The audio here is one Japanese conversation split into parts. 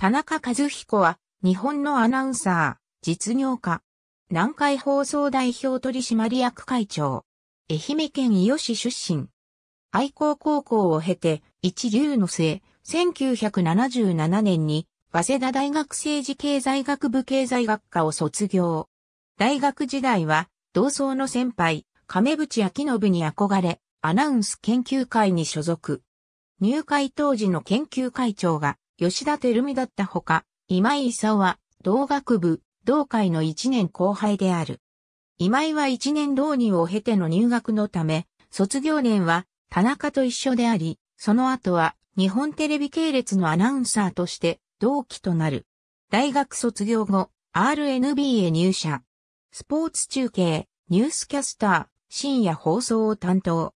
田中和彦は、日本のアナウンサー、実業家、南海放送代表取締役会長、愛媛県伊予市出身。愛工高校を経て、一流の末、1977年に、早稲田大学政治経済学部経済学科を卒業。大学時代は、同窓の先輩、亀渕明信に憧れ、アナウンス研究会に所属。入会当時の研究会長が、吉田照美だったほか、今井勲は、同学部、同会の1年後輩である。今井は1年浪人を経ての入学のため、卒業年は田中と一緒であり、その後は日本テレビ系列のアナウンサーとして同期となる。大学卒業後、RNB へ入社。スポーツ中継、ニュースキャスター、深夜放送を担当。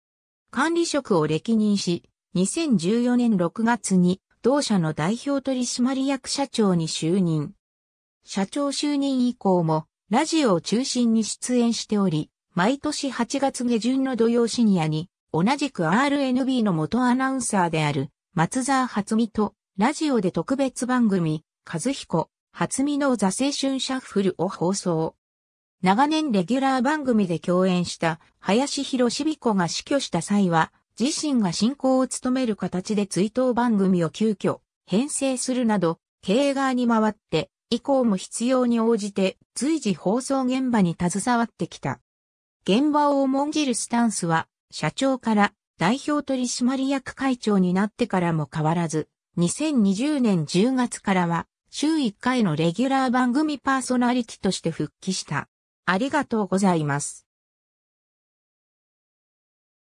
管理職を歴任し、2014年6月に同社の代表取締役社長に就任。社長就任以降も、ラジオを中心に出演しており、毎年8月下旬の土曜深夜に、同じく RNB の元アナウンサーである、松沢初美と、ラジオで特別番組、和彦、初美の座青春シャッフルを放送。長年レギュラー番組で共演した林博美子が死去した際は、自身が進行を務める形で追悼番組を急遽編成するなど、経営側に回って、以降も必要に応じて随時放送現場に携わってきた。現場を重んじるスタンスは、社長から代表取締役会長になってからも変わらず、2020年10月からは、週1回のレギュラー番組パーソナリティとして復帰した。ありがとうございます。